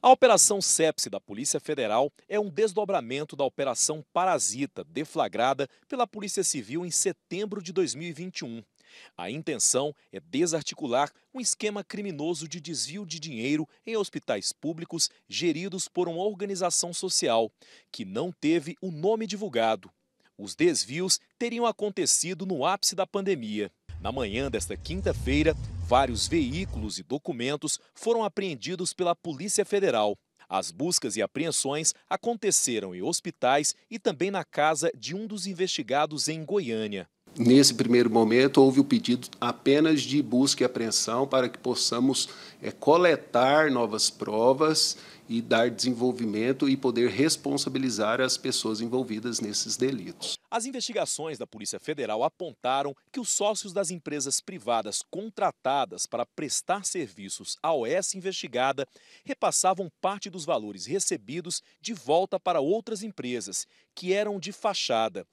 A Operação Sepsi da Polícia Federal é um desdobramento da Operação Parasita, deflagrada pela Polícia Civil em setembro de 2021. A intenção é desarticular um esquema criminoso de desvio de dinheiro em hospitais públicos geridos por uma organização social, que não teve o nome divulgado. Os desvios teriam acontecido no ápice da pandemia. Na manhã desta quinta-feira, vários veículos e documentos foram apreendidos pela Polícia Federal. As buscas e apreensões aconteceram em hospitais e também na casa de um dos investigados em Goiânia. Nesse primeiro momento, houve o pedido apenas de busca e apreensão para que possamos é, coletar novas provas e dar desenvolvimento e poder responsabilizar as pessoas envolvidas nesses delitos. As investigações da Polícia Federal apontaram que os sócios das empresas privadas contratadas para prestar serviços à OS investigada repassavam parte dos valores recebidos de volta para outras empresas, que eram de fachada.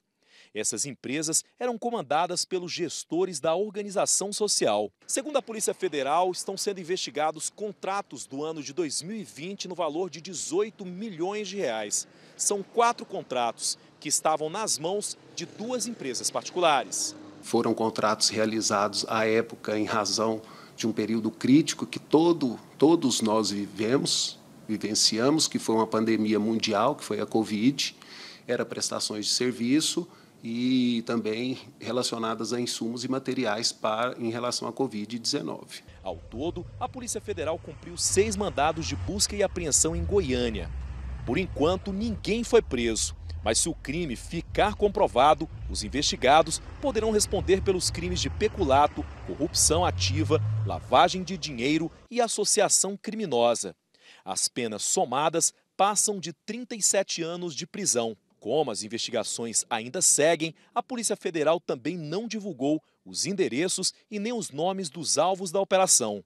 Essas empresas eram comandadas pelos gestores da organização social. Segundo a Polícia Federal, estão sendo investigados contratos do ano de 2020 no valor de 18 milhões de reais. São quatro contratos que estavam nas mãos de duas empresas particulares. Foram contratos realizados à época em razão de um período crítico que todo, todos nós vivemos, vivenciamos, que foi uma pandemia mundial, que foi a Covid, era prestações de serviço e também relacionadas a insumos e materiais para, em relação à Covid-19. Ao todo, a Polícia Federal cumpriu seis mandados de busca e apreensão em Goiânia. Por enquanto, ninguém foi preso. Mas se o crime ficar comprovado, os investigados poderão responder pelos crimes de peculato, corrupção ativa, lavagem de dinheiro e associação criminosa. As penas somadas passam de 37 anos de prisão. Como as investigações ainda seguem, a Polícia Federal também não divulgou os endereços e nem os nomes dos alvos da operação.